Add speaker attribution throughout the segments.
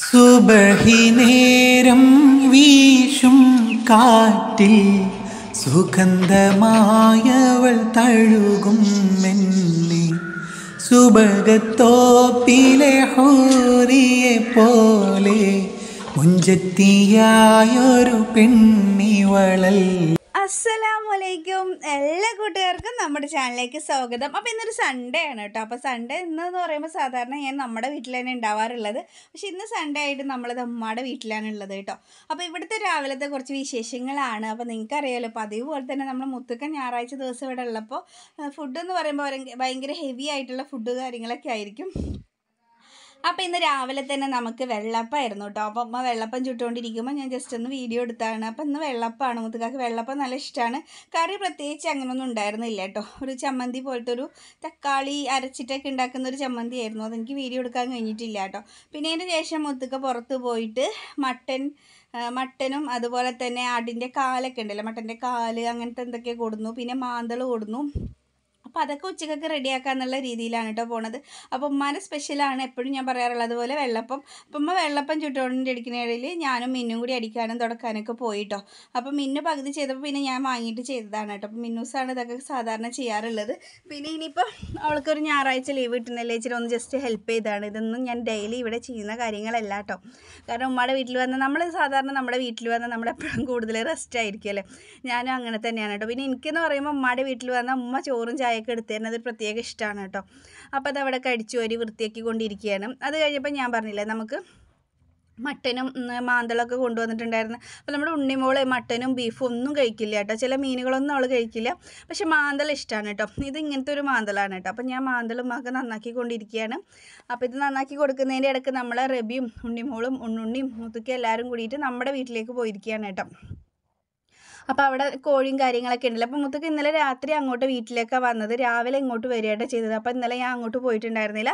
Speaker 1: സുബഹിനേരം വീശും കാറ്റിൽ സുഗന്ധമായവൾ തഴുകും മെന്നി സുബകത്തോപ്പിലെ ഹോറിയെ പോലെ മുഞ്ചത്തിയായൊരു പെണ്ണിവളൽ അസ്സലാമലൈക്കും എല്ലാ കൂട്ടുകാർക്കും നമ്മുടെ ചാനലിലേക്ക് സ്വാഗതം അപ്പം ഇന്നൊരു സൺഡേ ആണ് കേട്ടോ അപ്പോൾ സൺഡേ ഇന്നെന്ന് പറയുമ്പോൾ സാധാരണ ഞാൻ നമ്മുടെ വീട്ടിൽ തന്നെ ഉണ്ടാവാറുള്ളത് പക്ഷേ ഇന്ന് സൺഡേ ആയിട്ട് നമ്മൾ അമ്മയുടെ വീട്ടിലാണ് ഉള്ളത് കേട്ടോ അപ്പോൾ ഇവിടുത്തെ രാവിലത്തെ കുറച്ച് വിശേഷങ്ങളാണ് അപ്പോൾ നിങ്ങൾക്കറിയാമല്ലോ അപ്പോൾ അതേപോലെ തന്നെ നമ്മൾ മുത്തുക്കൻ ഞായറാഴ്ച ദിവസം ഇവിടെ ഉള്ളപ്പോൾ ഫുഡ് എന്ന് പറയുമ്പോൾ ഭയങ്കര ഹെവി ആയിട്ടുള്ള ഫുഡ് കാര്യങ്ങളൊക്കെ ആയിരിക്കും അപ്പോൾ ഇന്ന് രാവിലെ തന്നെ നമുക്ക് വെള്ളപ്പമായിരുന്നു കേട്ടോ അപ്പോൾ അമ്മ വെള്ളപ്പം ചുട്ടുകൊണ്ടിരിക്കുമ്പോൾ ഞാൻ ജസ്റ്റ് ഒന്ന് വീഡിയോ എടുത്താണ് അപ്പോൾ ഇന്ന് വെള്ളപ്പമാണ് മുത്തുകാക്ക് വെള്ളപ്പം നല്ല ഇഷ്ടമാണ് കറി പ്രത്യേകിച്ച് അങ്ങനെയൊന്നും ഉണ്ടായിരുന്നില്ല കേട്ടോ ഒരു ചമ്മന്തി പോലത്തെ ഒരു തക്കാളി അരച്ചിട്ടൊക്കെ ഉണ്ടാക്കുന്ന ഒരു ചമ്മന്തി ആയിരുന്നു അതെനിക്ക് വീഡിയോ എടുക്കാൻ കഴിഞ്ഞിട്ടില്ല കേട്ടോ പിന്നെ അതിന് ശേഷം മുത്തുക്ക പുറത്ത് പോയിട്ട് മട്ടൻ മട്ടനും അതുപോലെ തന്നെ ആടിൻ്റെ കാലൊക്കെ ഉണ്ടല്ലോ മട്ടൻ്റെ കാല് അങ്ങനത്തെ എന്തൊക്കെ കൊടുന്നു പിന്നെ മാന്തൾ കൊടുന്നു അപ്പോൾ അതൊക്കെ ഉച്ചക്കൊക്കെ റെഡിയാക്കുക രീതിയിലാണ് കേട്ടോ പോണത് അപ്പോൾ ഉമ്മാൻ്റെ സ്പെഷ്യലാണ് എപ്പോഴും ഞാൻ പറയാറുള്ളത് അതുപോലെ വെള്ളപ്പം അപ്പം ഉമ്മ വെള്ളപ്പം ചുട്ടുകൊണ്ടിൻ്റെ ഇടയ്ക്കുന്നതിൽ ഞാനും മിന്നും കൂടി അടിക്കാനും തുടക്കാനൊക്കെ പോയിട്ടോ അപ്പം മിന്നു പകുതി ചെയ്തപ്പോൾ പിന്നെ ഞാൻ വാങ്ങിയിട്ട് ചെയ്തതാണ് കേട്ടോ അപ്പം മിന്നൂസാണ് ഇതൊക്കെ സാധാരണ ചെയ്യാറുള്ളത് പിന്നെ ഇനിയിപ്പോൾ അവൾക്കൊരു ഞായറാഴ്ച ലീവ് കിട്ടുന്നില്ലേ ഇച്ചിരി ഒന്ന് ജസ്റ്റ് ഹെൽപ്പ് ചെയ്താണ് ഇതൊന്നും ഞാൻ ഡെയിലി ഇവിടെ ചെയ്യുന്ന കാര്യങ്ങളല്ല കേട്ടോ കാരണം ഉമ്മയുടെ വീട്ടിൽ വന്ന് നമ്മൾ സാധാരണ നമ്മുടെ വീട്ടിൽ വന്ന് നമ്മളെപ്പോഴും കൂടുതൽ റെസ്റ്റ് ആയിരിക്കും അല്ലേ ഞാനും അങ്ങനെ തന്നെയാണ് കേട്ടോ പിന്നെ എനിക്കെന്ന് പറയുമ്പോൾ ഉമ്മയുടെ വീട്ടിൽ വന്ന ഉമ്മ ചോറും ചായ ഒക്കെ എടുത്തു തരുന്നത് ഒരു പ്രത്യേക ഇഷ്ടമാണ് കേട്ടോ അപ്പോൾ അത് അവിടെ കടിച്ചു വരി വൃത്തിയാക്കി കൊണ്ടിരിക്കുകയാണ് അത് കഴിഞ്ഞപ്പോൾ ഞാൻ പറഞ്ഞില്ലേ നമുക്ക് മട്ടനും മാന്തളൊക്കെ കൊണ്ടുവന്നിട്ടുണ്ടായിരുന്നു അപ്പോൾ നമ്മുടെ ഉണ്ണിമോള് മട്ടനും ബീഫും ഒന്നും കഴിക്കില്ല കേട്ടോ ചില മീനുകളൊന്നും അവൾ കഴിക്കില്ല പക്ഷേ മാന്തൾ ഇഷ്ടമാണ് കേട്ടോ ഇത് ഇങ്ങനത്തെ ഒരു മാന്തളാണ് കേട്ടോ അപ്പോൾ ഞാൻ മാന്തളും ഒക്കെ നന്നാക്കി കൊണ്ടിരിക്കുകയാണ് അപ്പോൾ ഇത് നന്നാക്കി കൊടുക്കുന്നതിൻ്റെ ഇടയ്ക്ക് നമ്മളെ റബിയും ഉണ്ണിമോളും ഉണ്ണുണ്ണിയും മുത്തുക്കി എല്ലാവരും കൂടിയിട്ട് നമ്മുടെ വീട്ടിലേക്ക് പോയിരിക്കുകയാണ് കേട്ടോ അപ്പോൾ അവിടെ കോഴിയും കാര്യങ്ങളൊക്കെ ഉണ്ടല്ലോ അപ്പോൾ മുത്തക്ക് ഇന്നലെ രാത്രി അങ്ങോട്ട് വീട്ടിലേക്ക് വന്നത് രാവിലെ ഇങ്ങോട്ട് വരികയായിട്ട് ചെയ്തത് അപ്പോൾ ഇന്നലെ ഞാൻ അങ്ങോട്ട് പോയിട്ടുണ്ടായിരുന്നില്ല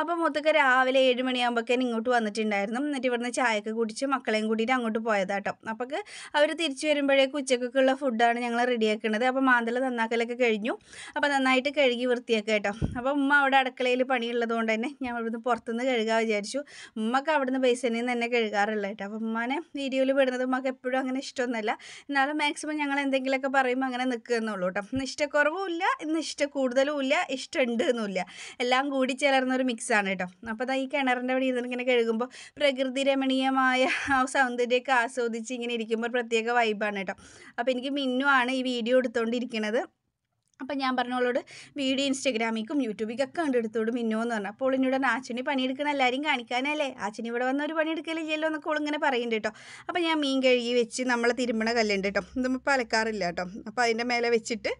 Speaker 1: അപ്പോൾ മുത്തക്ക് രാവിലെ ഏഴ് മണിയാകുമ്പോഴേക്കും ഇങ്ങോട്ട് വന്നിട്ടുണ്ടായിരുന്നു എന്നിട്ട് ഇവിടുന്ന് ചായയൊക്കെ കുടിച്ച് മക്കളെയും കൂട്ടിയിട്ട് അങ്ങോട്ട് പോയതാട്ടോ അപ്പോൾ അവർ തിരിച്ചു വരുമ്പോഴേക്കും ഉച്ചക്കൊക്കെയുള്ള ഫുഡാണ് ഞങ്ങൾ റെഡിയാക്കുന്നത് അപ്പോൾ മാന്തല നന്നാക്കലൊക്കെ കഴിഞ്ഞു അപ്പോൾ നന്നായിട്ട് കഴുകി വൃത്തിയാക്കുക കേട്ടോ അപ്പോൾ ഉമ്മ അവിടെ അടുക്കളയിൽ പണിയുള്ളത് കൊണ്ട് തന്നെ ഞാൻ ഇവിടുന്ന് പുറത്തുനിന്ന് കഴുകാൻ വിചാരിച്ചു ഉമ്മക്ക് അവിടുന്ന് പൈസയിൽ തന്നെ കഴുകാറുള്ളൂ കേട്ടോ അപ്പോൾ ഉമ്മനെ വീഡിയോയിൽ വിടുന്നത് ഉമ്മക്ക് എപ്പോഴും അങ്ങനെ ഇഷ്ടമൊന്നുമല്ല എന്നാലും മാക്സിമം ഞങ്ങൾ എന്തെങ്കിലുമൊക്കെ പറയുമ്പോൾ അങ്ങനെ നിൽക്കുന്നുള്ളൂ കേട്ടോ ഇഷ്ടക്കുറവും ഇല്ല ഇന്ന് കൂടുതലും ഇല്ല ഇഷ്ടമുണ്ട് എന്നുമില്ല എല്ലാം കൂടി ചേർന്നൊരു മിക്സാണ് കേട്ടോ അപ്പോൾ ഈ കിണറിൻ്റെ വഴി ഇരുന്ന് ഇങ്ങനെ കഴുകുമ്പോൾ പ്രകൃതി രമണീയമായ ആ സൗന്ദര്യമൊക്കെ ആസ്വദിച്ച് ഇങ്ങനെ ഇരിക്കുമ്പോൾ പ്രത്യേക വൈബാണ് കേട്ടോ അപ്പോൾ എനിക്ക് ആണ് ഈ വീഡിയോ എടുത്തുകൊണ്ടിരിക്കുന്നത് അപ്പം ഞാൻ പറഞ്ഞോളോട് വീഡിയോ ഇൻസ്റ്റഗ്രാമിക്കും യൂട്യൂബിക്കൊക്കെ കണ്ടെടുത്തോട് മിന്നോ എന്ന് പറഞ്ഞു അപ്പോൾ ഇന്നോട് ആച്ചനി പണിയെടുക്കണ എല്ലാവരും കാണിക്കാനല്ലേ ആച്ചനി ഇവിടെ വന്ന ഒരു പണിയെടുക്കലില്ലല്ലോ എന്നൊക്കെ ഇങ്ങനെ പറയുന്നുണ്ട് കേട്ടോ അപ്പോൾ ഞാൻ മീൻ കഴുകി വെച്ച് നമ്മളെ തിരുമ്പണ കല്ലുണ്ട് കേട്ടോ ഇതിപ്പോൾ അലക്കാറില്ല കേട്ടോ അപ്പോൾ അതിൻ്റെ മേലെ വെച്ചിട്ട്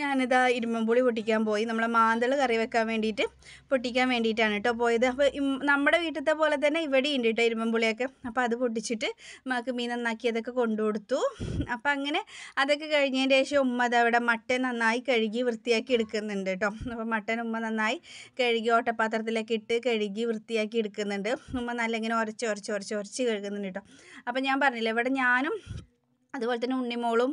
Speaker 1: ഞാനിതാ ഇരുമ്പമ്പുളി പൊട്ടിക്കാൻ പോയി നമ്മളെ മാന്തൾ കറി വെക്കാൻ വേണ്ടിയിട്ട് പൊട്ടിക്കാൻ വേണ്ടിയിട്ടാണ് കേട്ടോ പോയത് അപ്പോൾ നമ്മുടെ വീട്ടിലത്തെ പോലെ തന്നെ ഇവിടെ ഉണ്ട് കേട്ടോ ഇരുമ്പമ്പുളിയൊക്കെ അപ്പോൾ അത് പൊട്ടിച്ചിട്ട് മാക്ക് മീൻ നന്നാക്കി അതൊക്കെ കൊണ്ടുകൊടുത്തു അപ്പം അപ്പോൾ അങ്ങനെ അതൊക്കെ കഴിഞ്ഞതിൻ്റെ ശേഷം ഉമ്മ അതവിടെ മട്ടൻ നന്നായി കഴിഞ്ഞു കഴുകി വൃത്തിയാക്കി എടുക്കുന്നുണ്ട് കേട്ടോ അപ്പോൾ മട്ടൻ ഉമ്മ നന്നായി കഴുകി ഓട്ടപാത്രത്തിലൊക്കെ ഇട്ട് കഴുകി വൃത്തിയാക്കി എടുക്കുന്നുണ്ട് ഉമ്മ നല്ല ഇങ്ങനെ ഉരച്ച് ഉരച്ച് ഉരച്ച് ഉരച്ച് കഴുകുന്നുണ്ട് കേട്ടോ അപ്പോൾ ഞാൻ പറഞ്ഞില്ലേ ഇവിടെ ഞാനും അതുപോലെ തന്നെ ഉണ്ണിമോളും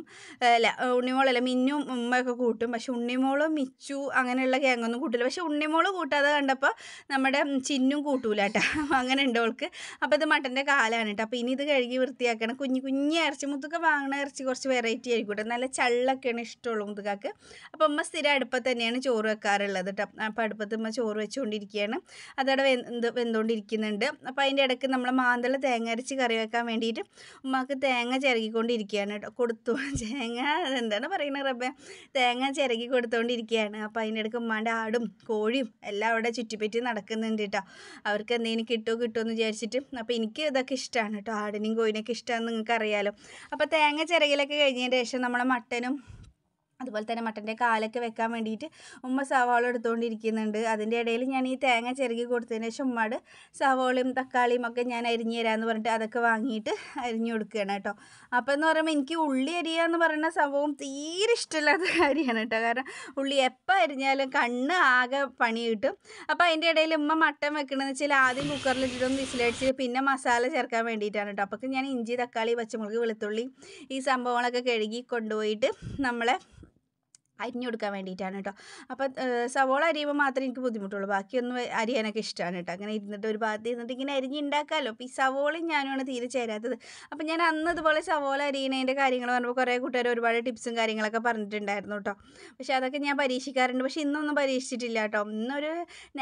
Speaker 1: അല്ല ഉണ്ണിമോളല്ല മിന്നും ഉമ്മയൊക്കെ കൂട്ടും പക്ഷെ ഉണ്ണിമോളും മിച്ചു അങ്ങനെയുള്ള ഗ്യാങ്ങൊന്നും കൂട്ടില്ല പക്ഷെ ഉണ്ണിമോൾ കൂട്ടാതെ കണ്ടപ്പോൾ നമ്മുടെ ചിന്നും കൂട്ടൂല കേട്ടോ അങ്ങനെ ഉണ്ട് അവൾക്ക് അപ്പോൾ ഇത് മട്ടൻ്റെ കാലാണ് കേട്ടോ അപ്പോൾ ഇനി ഇത് കഴുകി വൃത്തിയാക്കണം കുഞ്ഞു കുഞ്ഞി ഇറച്ചി മുത്തൊക്കെ വാങ്ങണ ഇറച്ചി കുറച്ച് വെറൈറ്റി ആയിരിക്കും കേട്ടോ നല്ല ചള്ളൊക്കെയാണ് ഇഷ്ടമുള്ളൂ മുത്തുക്കാക്ക് അപ്പോൾ ഉമ്മ സ്ഥിരം അടുപ്പത്ത് തന്നെയാണ് ചോറ് വെക്കാറുള്ളത് കേട്ടോ അപ്പോൾ അടുപ്പത്ത് ഉമ്മ ചോറ് വെച്ചുകൊണ്ടിരിക്കുകയാണ് അതവിടെ വെന്ത് വെന്തുകൊണ്ടിരിക്കുന്നുണ്ട് അപ്പോൾ അതിൻ്റെ ഇടയ്ക്ക് നമ്മൾ മാന്തള തേങ്ങ അരച്ച് കറി വെക്കാൻ വേണ്ടിയിട്ട് ഉമ്മക്ക് തേങ്ങ ചിരകിക്കൊണ്ടിരിക്കും കൊടുത്തുകൊണ്ടിരിക്കുകയാണ് കേട്ടോ കൊടുത്തു തേങ്ങ എന്താണ് പറയുന്നത് റബ്ബെ തേങ്ങ ചിരകി കൊടുത്തുകൊണ്ടിരിക്കുകയാണ് അപ്പോൾ അതിൻ്റെ ഇടയ്ക്ക് ഉമ്മാൻ്റെ ആടും കോഴിയും എല്ലാം അവിടെ ചുറ്റിപ്പറ്റി നടക്കുന്നുണ്ട് കേട്ടോ അവർക്ക് എന്തെങ്കിലും കിട്ടുമോ കിട്ടുമോ എന്ന് വിചാരിച്ചിട്ട് അപ്പോൾ എനിക്ക് ഇതൊക്കെ ഇഷ്ടമാണ് കേട്ടോ ആടിനെയും കോഴിനെയൊക്കെ ഇഷ്ടമാണെന്ന് നിങ്ങൾക്ക് അറിയാലോ അപ്പോൾ തേങ്ങ ചിരകിലൊക്കെ കഴിഞ്ഞതിൻ്റെ ശേഷം നമ്മളെ മട്ടനും അതുപോലെ തന്നെ മട്ടൻ്റെ കാലൊക്കെ വെക്കാൻ വേണ്ടിയിട്ട് ഉമ്മ സവാള എടുത്തുകൊണ്ടിരിക്കുന്നുണ്ട് അതിൻ്റെ ഇടയിൽ ഞാൻ ഈ തേങ്ങ ചെറുകി കൊടുത്തതിന് ശേഷം ഉമ്മാട് സവാളയും തക്കാളിയും ഒക്കെ ഞാൻ അരിഞ്ഞു തരാമെന്ന് പറഞ്ഞിട്ട് അതൊക്കെ വാങ്ങിയിട്ട് അരിഞ്ഞു കൊടുക്കുകയാണ് കേട്ടോ അപ്പോൾ എന്ന് പറയുമ്പോൾ എനിക്ക് ഉള്ളി അരിയാന്ന് പറയുന്ന സംഭവം തീരെ ഇഷ്ടമില്ലാത്ത കാര്യമാണ് കേട്ടോ കാരണം ഉള്ളി എപ്പോൾ അരിഞ്ഞാലും കണ്ണ് ആകെ പണി കിട്ടും അപ്പോൾ അതിൻ്റെ ഇടയിൽ ഉമ്മ മട്ടൻ വെക്കണമെന്ന് വെച്ചാൽ ആദ്യം കുക്കറിൽ കുക്കറിലിട്ടിട്ടൊന്ന് വിസിലടിച്ച് പിന്നെ മസാല ചേർക്കാൻ വേണ്ടിയിട്ടാണ് കേട്ടോ അപ്പോൾ ഞാൻ ഇഞ്ചി തക്കാളി പച്ചമുളക് വെളുത്തുള്ളി ഈ സംഭവങ്ങളൊക്കെ കഴുകി കൊണ്ടുപോയിട്ട് നമ്മളെ അരിഞ്ഞു കൊടുക്കാൻ വേണ്ടിയിട്ടാണ് കേട്ടോ അപ്പം സവോള അരിയുമ്പോൾ മാത്രമേ എനിക്ക് ബുദ്ധിമുട്ടുള്ളൂ ബാക്കിയൊന്നും അരിയാനൊക്കെ ഇഷ്ടമാണ് കേട്ടോ അങ്ങനെ ഇരുന്നിട്ട് ഒരു ഭാഗത്ത് ഇരുന്നിട്ട് ഇങ്ങനെ അരിഞ്ഞ് ഉണ്ടാക്കാമല്ലോ അപ്പോൾ ഈ സവോളയും ഞാനുമാണ് തീരെ ചേരാത്തത് അപ്പം ഞാൻ അന്ന് ഇതുപോലെ സവോള അരിയണതിൻ്റെ കാര്യങ്ങൾ പറഞ്ഞപ്പോൾ കുറേ കൂട്ടുകാർ ഒരുപാട് ടിപ്സും കാര്യങ്ങളൊക്കെ പറഞ്ഞിട്ടുണ്ടായിരുന്നു കേട്ടോ പക്ഷേ അതൊക്കെ ഞാൻ പരീക്ഷിക്കാറുണ്ട് പക്ഷേ ഇന്നൊന്നും പരീക്ഷിച്ചിട്ടില്ല കേട്ടോ ഇന്നൊരു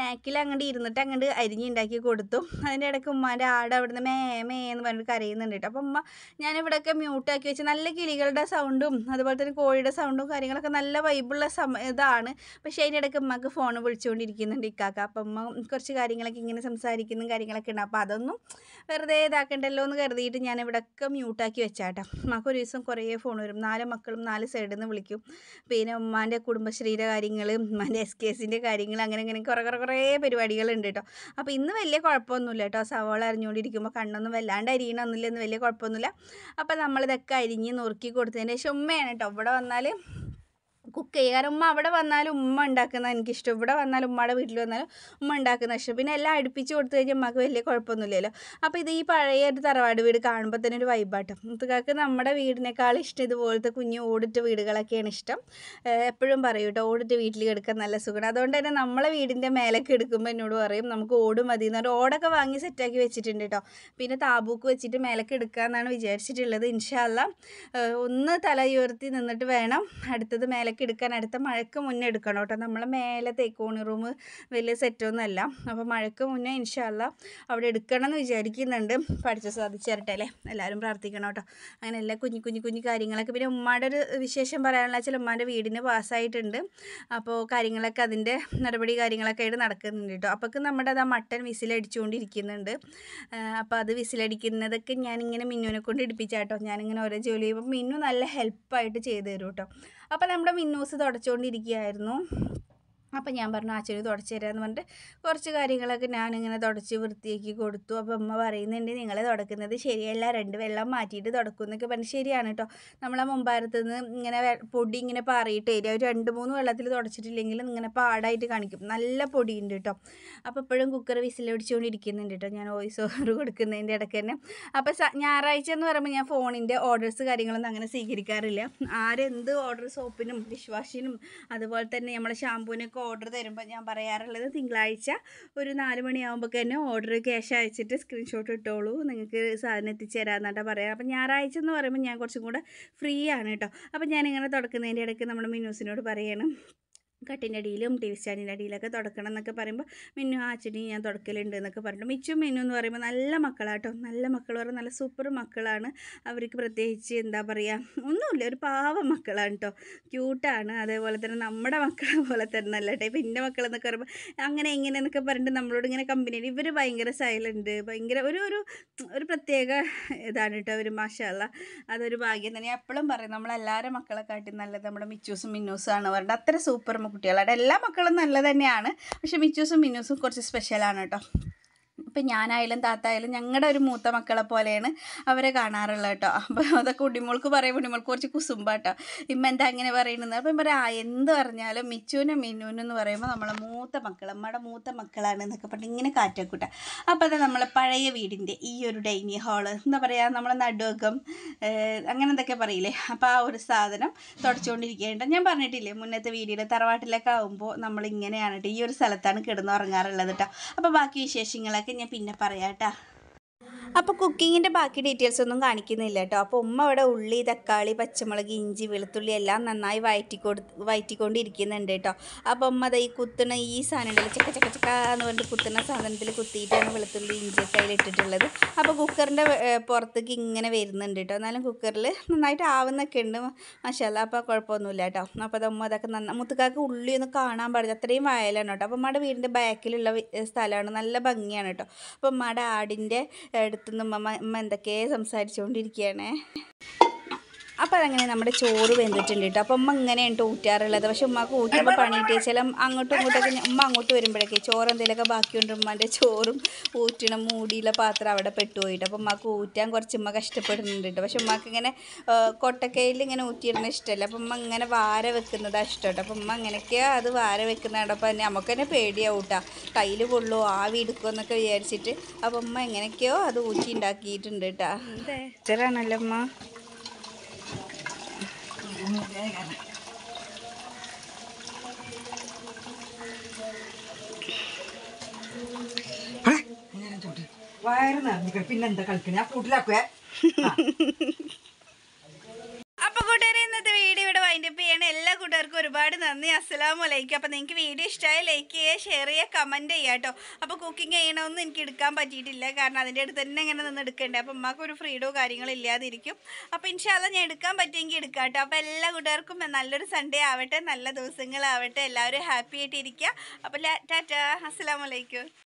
Speaker 1: നാക്കിൽ അങ്ങോട്ട് ഇരുന്നിട്ട് അങ്ങോട്ട് അരിഞ്ഞുണ്ടാക്കി കൊടുത്തു അതിൻ്റെ ഇടയ്ക്ക് ഉമ്മാൻ്റെ ആട് അവിടുന്ന് മേ മേ എന്ന് പറഞ്ഞിട്ട് കരയുന്നുണ്ട് കേട്ടോ അപ്പം ഉമ്മ ഞാനിവിടെയൊക്കെ മ്യൂട്ടാക്കി വെച്ച് നല്ല കിളികളുടെ സൗണ്ടും അതുപോലെ തന്നെ കോഴിയുടെ സൗണ്ടും കാര്യങ്ങളൊക്കെ നല്ല വൈബുള്ള സമയ ഇതാണ് പക്ഷേ അതിനിടയ്ക്ക് ഉമ്മക്ക് ഫോൺ വിളിച്ചുകൊണ്ടിരിക്കുന്നുണ്ട് ഇക്കാക്ക അപ്പം ഉമ്മ കുറച്ച് കാര്യങ്ങളൊക്കെ ഇങ്ങനെ സംസാരിക്കുന്ന കാര്യങ്ങളൊക്കെ ഉണ്ട് അപ്പോൾ അതൊന്നും വെറുതെ ഇതാക്കണ്ടല്ലോ എന്ന് കരുതിയിട്ട് ഞാൻ ഇവിടെയൊക്കെ മ്യൂട്ടാക്കി വെച്ചാട്ടോ ഉമ്മക്ക് ഒരു ദിവസം കുറേ ഫോൺ വരും നാല് മക്കളും നാല് സൈഡിൽ നിന്ന് വിളിക്കും പിന്നെ ഉമ്മാൻ്റെ കുടുംബശ്രീയുടെ കാര്യങ്ങൾ ഉമ്മാൻ്റെ എസ് കെ എസിൻ്റെ കാര്യങ്ങൾ അങ്ങനെ അങ്ങനെ കുറേ കുറേ കുറേ പരിപാടികളുണ്ട് കേട്ടോ അപ്പോൾ ഇന്ന് വലിയ കുഴപ്പമൊന്നുമില്ല കേട്ടോ സവോള അറിഞ്ഞുകൊണ്ടിരിക്കുമ്പോൾ കണ്ണൊന്നും വല്ലാണ്ട് അരിയണമെന്നില്ല ഇന്ന് വലിയ കുഴപ്പമൊന്നുമില്ല അപ്പോൾ നമ്മളിതൊക്കെ അരിഞ്ഞ് നുറുക്കി കൊടുത്തതിൻ്റെ ശേഷം ഉമ്മയാണ് കേട്ടോ ഇവിടെ വന്നാൽ കുക്ക് ചെയ്യുക കാരണം ഉമ്മ അവിടെ വന്നാലും ഉമ്മ ഉണ്ടാക്കുന്ന എനിക്കിഷ്ടം ഇവിടെ വന്നാലും ഉമ്മയുടെ വീട്ടിൽ വന്നാലും ഉമ്മ ഉണ്ടാക്കുന്ന ഇഷ്ടം പിന്നെ എല്ലാം അടുപ്പിച്ച് കൊടുത്തു കഴിഞ്ഞാൽ ഉമ്മക്ക് വലിയ കുഴപ്പമൊന്നുമില്ലല്ലോ അപ്പോൾ ഇത് ഈ പഴയ ഒരു തറവാട് വീട് കാണുമ്പോൾ തന്നെ ഒരു വൈബാട്ടം മുത്തുകാർക്ക് നമ്മുടെ വീടിനേക്കാൾ ഇഷ്ടം ഇതുപോലത്തെ കുഞ്ഞു ഓടിട്ട് വീടുകളൊക്കെയാണ് ഇഷ്ടം എപ്പോഴും പറയും കേട്ടോ ഓടിട്ട് വീട്ടിൽ കിടക്കാൻ നല്ല സുഖമാണ് അതുകൊണ്ട് തന്നെ നമ്മളെ വീടിൻ്റെ മേലൊക്കെ എടുക്കുമ്പോൾ എന്നോട് പറയും നമുക്ക് ഓട് മതി എന്ന് പറഞ്ഞാൽ ഓടൊക്കെ വാങ്ങി സെറ്റാക്കി വെച്ചിട്ടുണ്ട് കേട്ടോ പിന്നെ താബൂക്ക് വെച്ചിട്ട് മേലൊക്കെ എടുക്കുക എന്നാണ് വിചാരിച്ചിട്ടുള്ളത് ഇൻഷാല്ല ഒന്ന് തല ഉയർത്തി നിന്നിട്ട് വേണം അടുത്തത് മേലൊക്കെ എടുക്കാൻ അടുത്ത മഴയ്ക്ക് മുന്നേ എടുക്കണം കേട്ടോ നമ്മൾ മേലെ തേക്കോണി റൂം വലിയ സെറ്റൊന്നുമല്ല അപ്പോൾ മഴയ്ക്ക് മുന്നേ ഇൻഷാല്ല അവിടെ എടുക്കണം എന്ന് വിചാരിക്കുന്നുണ്ട് പഠിച്ച സാധിച്ചു തരട്ടെ അല്ലേ എല്ലാവരും പ്രാർത്ഥിക്കണം കേട്ടോ അങ്ങനെ എല്ലാ കുഞ്ഞു കുഞ്ഞു കുഞ്ഞു കാര്യങ്ങളൊക്കെ പിന്നെ ഉമ്മയുടെ ഒരു വിശേഷം പറയാനുള്ള വെച്ചാൽ ഉമ്മാൻ്റെ വീടിന് പാസ്സായിട്ടുണ്ട് അപ്പോൾ കാര്യങ്ങളൊക്കെ അതിൻ്റെ നടപടി കാര്യങ്ങളൊക്കെ ആയിട്ട് നടക്കുന്നുണ്ട് കേട്ടോ അപ്പോൾ നമ്മുടെ അത് ആ മട്ടൻ വിസിലടിച്ചുകൊണ്ടിരിക്കുന്നുണ്ട് അപ്പോൾ അത് വിസിലടിക്കുന്നതൊക്കെ ഞാനിങ്ങനെ മിന്നുവിനെ കൊണ്ട് ഇടിപ്പിച്ചാട്ടോ ഞാനിങ്ങനെ ഓരോ ജോലി ചെയ്യുമ്പോൾ മിന്നു നല്ല ഹെൽപ്പായിട്ട് ചെയ്തു തരും കേട്ടോ അപ്പോൾ നമ്മുടെ വിൻഡോസ് തുടച്ചുകൊണ്ടിരിക്കുകയായിരുന്നു അപ്പം ഞാൻ പറഞ്ഞു അച്ഛന് തുടച്ചു തരാമെന്ന് പറഞ്ഞിട്ട് കുറച്ച് കാര്യങ്ങളൊക്കെ ഞാനിങ്ങനെ തുടച്ച് വൃത്തിയാക്കി കൊടുത്തു അപ്പം അമ്മ പറയുന്നുണ്ട് നിങ്ങൾ തുടക്കുന്നത് ശരിയല്ല രണ്ട് വെള്ളം മാറ്റിയിട്ട് തുടക്കും എന്നൊക്കെ പറഞ്ഞ് ശരിയാണ് കേട്ടോ നമ്മളെ മുമ്പാരത്ത് നിന്ന് ഇങ്ങനെ പൊടി ഇങ്ങനെ പാറിയിട്ട് തരിക ഒരു രണ്ട് മൂന്ന് വെള്ളത്തിൽ തുടച്ചിട്ടില്ലെങ്കിൽ ഇങ്ങനെ പാടായിട്ട് കാണിക്കും നല്ല പൊടിയുണ്ട് കേട്ടോ അപ്പോൾ എപ്പോഴും കുക്കർ വിസിലടിച്ചുകൊണ്ടിരിക്കുന്നുണ്ട് കേട്ടോ ഞാൻ വോയിസ് ഓവർ കൊടുക്കുന്നതിൻ്റെ ഇടയ്ക്ക് തന്നെ അപ്പോൾ ഞായറാഴ്ച എന്ന് പറയുമ്പോൾ ഞാൻ ഫോണിൻ്റെ ഓർഡേഴ്സ് കാര്യങ്ങളൊന്നും അങ്ങനെ സ്വീകരിക്കാറില്ല ആരെന്ത് ഓർഡർ സോപ്പിനും ഡിഷ് വാഷിനും അതുപോലെ തന്നെ നമ്മളെ ഷാമ്പൂവിനൊക്കെ ഓർഡർ തരുമ്പോൾ ഞാൻ പറയാറുള്ളത് തിങ്കളാഴ്ച ഒരു നാല് മണിയാകുമ്പോഴേക്ക് തന്നെ ഓർഡർ ക്യാഷ് അയച്ചിട്ട് സ്ക്രീൻഷോട്ട് ഇട്ടോളൂ നിങ്ങൾക്ക് സാധനം എത്തിച്ചു തരാമെന്നാട്ടാണ് പറയാറ് അപ്പോൾ ഞായറാഴ്ച എന്ന് പറയുമ്പോൾ ഞാൻ കുറച്ചും കൂടെ ഫ്രീ ആണ് കേട്ടോ അപ്പോൾ ഞാനിങ്ങനെ തുടക്കുന്നതിൻ്റെ ഇടയ്ക്ക് നമ്മുടെ മിനൂസിനോട് പറയണം കട്ടിൻ്റെ അടിയിലും ടി വി സ്റ്റാൻഡിൻ്റെ അടിയിലൊക്കെ തുടക്കണം എന്നൊക്കെ പറയുമ്പോൾ മിന്നു ആ അച്ഛനും ഞാൻ തുടക്കലുണ്ട് എന്നൊക്കെ പറഞ്ഞു മിച്ചു മിന്നു എന്ന് പറയുമ്പോൾ നല്ല മക്കളാട്ടോ നല്ല മക്കൾ പറഞ്ഞാൽ നല്ല സൂപ്പർ മക്കളാണ് അവർക്ക് പ്രത്യേകിച്ച് എന്താ പറയുക ഒന്നുമില്ല ഒരു പാവ മക്കളാണ് കേട്ടോ ക്യൂട്ടാണ് അതേപോലെ തന്നെ നമ്മുടെ മക്കളെ പോലെ തന്നെ നല്ല ടൈപ്പ് എൻ്റെ മക്കളെന്നൊക്കെ പറയുമ്പോൾ അങ്ങനെ എങ്ങനെയെന്നൊക്കെ പറഞ്ഞിട്ട് നമ്മളോട് ഇങ്ങനെ കമ്പനി ഇവർ ഭയങ്കര സൈലൻറ്റ് ഭയങ്കര ഒരു ഒരു ഒരു പ്രത്യേക ഇതാണ് കേട്ടോ അവർ മാഷല്ല അതൊരു ഭാഗ്യം തന്നെ എപ്പോഴും പറയും നമ്മളെല്ലാവരും മക്കളെ കാട്ടി നല്ലത് നമ്മുടെ മിച്ചൂസും മിന്നൂസും ആണ് പറഞ്ഞിട്ട് അത്ര സൂപ്പർ മക്കൾ കുട്ടികളുടെ എല്ലാ മക്കളും നല്ല തന്നെയാണ് പക്ഷേ മിച്ചൂസും മിന്നൂസും കുറച്ച് സ്പെഷ്യലാണ് കേട്ടോ ഇപ്പം ഞാനായാലും താത്തായാലും ഞങ്ങളുടെ ഒരു മൂത്ത മക്കളെ പോലെയാണ് അവരെ കാണാറുള്ളത് കേട്ടോ അപ്പോൾ അതൊക്കെ ഉടിമോൾക്ക് പറയും ഉടിമോൾക്ക് കുറച്ച് കുസുമ്പാട്ടോ ഇമ്മ എന്താ അങ്ങനെ പറയുന്നത് അപ്പം പറയാം ആ എന്ത് പറഞ്ഞാലും മിച്ചുവിനും മിന്നുവിനും എന്ന് പറയുമ്പോൾ നമ്മളെ മൂത്ത മക്കൾ അമ്മയുടെ മൂത്ത മക്കളാണ് എന്നൊക്കെ പറഞ്ഞ് ഇങ്ങനെ കാറ്റക്കൂട്ട അപ്പോൾ അത് നമ്മളെ പഴയ വീടിൻ്റെ ഈ ഒരു ഡൈനിങ് ഹാള് എന്താ പറയുക നമ്മളെ നടുവകം അങ്ങനെ എന്തൊക്കെ പറയില്ലേ അപ്പോൾ ആ ഒരു സാധനം തുടച്ചുകൊണ്ടിരിക്കുകയുണ്ട് ഞാൻ പറഞ്ഞിട്ടില്ലേ മുന്നത്തെ വീടിയിൽ തറവാട്ടിലൊക്കെ ആകുമ്പോൾ നമ്മൾ ഇങ്ങനെയാണ് കേട്ടോ ഈ ഒരു സ്ഥലത്താണ് കിടന്നുറങ്ങാറുള്ളത് കേട്ടോ അപ്പോൾ ബാക്കി വിശേഷങ്ങളൊക്കെ ഞാൻ പിന്നെ പറയാം കേട്ടോ അപ്പോൾ കുക്കിങ്ങിൻ്റെ ബാക്കി ഡീറ്റെയിൽസ് ഒന്നും കാണിക്കുന്നില്ല കേട്ടോ അപ്പോൾ ഉമ്മ അവിടെ ഉള്ളി തക്കാളി പച്ചമുളക് ഇഞ്ചി വെളുത്തുള്ളി എല്ലാം നന്നായി വയറ്റി കൊടു വയറ്റിക്കൊണ്ടിരിക്കുന്നുണ്ട് കേട്ടോ അപ്പോൾ ഉമ്മ ഈ കുത്തുന്ന ഈ സാധനം ഉണ്ടല്ലോ ചക്ക ചക്ക ചക്ക എന്ന് പറഞ്ഞിട്ട് കുത്തുന്ന സാധനത്തിൽ കുത്തിയിട്ടാണ് വെളുത്തുള്ളി ഇഞ്ചി കയ്യിലിട്ടിട്ടുള്ളത് അപ്പോൾ കുക്കറിൻ്റെ പുറത്തേക്ക് ഇങ്ങനെ വരുന്നുണ്ട് കേട്ടോ എന്നാലും കുക്കറിൽ നന്നായിട്ട് ആവുന്നൊക്കെ ഉണ്ട് മഷാല അപ്പോൾ കുഴപ്പമൊന്നുമില്ല കേട്ടോ അപ്പോൾ അത് അതൊക്കെ നന്ന മുത്തുക്കാക്ക് ഉള്ളി ഒന്ന് കാണാൻ പാടില്ല അത്രയും വയലാണ് കേട്ടോ അപ്പോൾ അമ്മയുടെ വീടിൻ്റെ ബാക്കിലുള്ള സ്ഥലമാണ് നല്ല ഭംഗിയാണ് കേട്ടോ അപ്പോൾ അമ്മയുടെ ആടിൻ്റെ അടുത്തുനിന്ന് ഉമ്മ ഉമ്മ എന്തൊക്കെയാ സംസാരിച്ചുകൊണ്ടിരിക്കുകയാണ് അപ്പോൾ അതങ്ങനെ നമ്മുടെ ചോറ് വെന്തിട്ടുണ്ട് കേട്ടോ അപ്പം അമ്മ ഇങ്ങനെയാണ് ഊറ്റാറുള്ളത് പക്ഷെ ഉമ്മക്ക് ഊറ്റുമ്പോൾ പണിയിട്ട് ചില അങ്ങോട്ടും ഇങ്ങോട്ടൊക്കെ ഉമ്മ അങ്ങോട്ട് വരുമ്പോഴൊക്കെ ചോറ് എന്തെങ്കിലുമൊക്കെ ബാക്കിയുണ്ട് ഉമ്മൻ്റെ ചോറും ഊറ്റണം മൂടിയുള്ള പാത്രം അവിടെ പെട്ടുപോയിട്ട് അപ്പം ഉമ്മക്ക് ഊറ്റാൻ കുറച്ച് ഉമ്മ കഷ്ടപ്പെടുന്നുണ്ട് കേട്ടോ പക്ഷെ ഉമ്മക്ക് ഇങ്ങനെ കൊട്ടക്കയിൽ ഇങ്ങനെ ഊറ്റിയിരുന്ന ഇഷ്ടമല്ല അപ്പം ഉമ്മ ഇങ്ങനെ വാര വെക്കുന്നതാണ് ഇഷ്ടം കേട്ടോ അപ്പോൾ ഉമ്മ അങ്ങനെയൊക്കെയാണ് അത് വാര വെക്കുന്നതാണ് അപ്പോൾ തന്നെ നമുക്ക് തന്നെ പേടിയാവും കേട്ടോ കയ്യിൽ കൊള്ളു ആവി എടുക്കുമോ എന്നൊക്കെ വിചാരിച്ചിട്ട് അപ്പം ഉമ്മ എങ്ങനെയൊക്കെയോ അത് ഊറ്റി ഉണ്ടാക്കിയിട്ടുണ്ട് കേട്ടോ ഇത്രയാണല്ലോ ഉമ്മ വയറ് നിറഞ്ഞിക്കണം പിന്നെന്താ കളിക്കണേ ആ കൂട്ടിലാക്കുവേ കൂട്ടുകാർക്കും ഒരുപാട് നന്ദി അസ്സലാമു അലൈക്കും അപ്പം നിങ്ങൾക്ക് വീഡിയോ ഇഷ്ടമായി ലൈക്ക് ചെയ്യുക ഷെയർ ചെയ്യുക കമൻറ്റ് ചെയ്യുക കേട്ടോ അപ്പോൾ കുക്കിംഗ് ചെയ്യണമെന്ന് എനിക്ക് എടുക്കാൻ പറ്റിയിട്ടില്ല കാരണം അതിൻ്റെ അടുത്ത് തന്നെ ഇങ്ങനെ നിന്ന് എടുക്കണ്ടേ അപ്പോൾ അമ്മക്കൊരു ഫ്രീഡോ ഫ്രീഡോ ഇല്ലാതിരിക്കും അപ്പോൾ ഇൻഷാല്ല ഞാൻ എടുക്കാൻ പറ്റിയെങ്കിൽ എടുക്കാം കേട്ടോ അപ്പോൾ എല്ലാ കൂട്ടുകാർക്കും നല്ലൊരു സൺഡേ ആവട്ടെ നല്ല ദിവസങ്ങളാവട്ടെ എല്ലാവരും ഹാപ്പി ആയിട്ടിരിക്കുക അപ്പോൾ ടാറ്റ അസ്സലാമലൈക്കും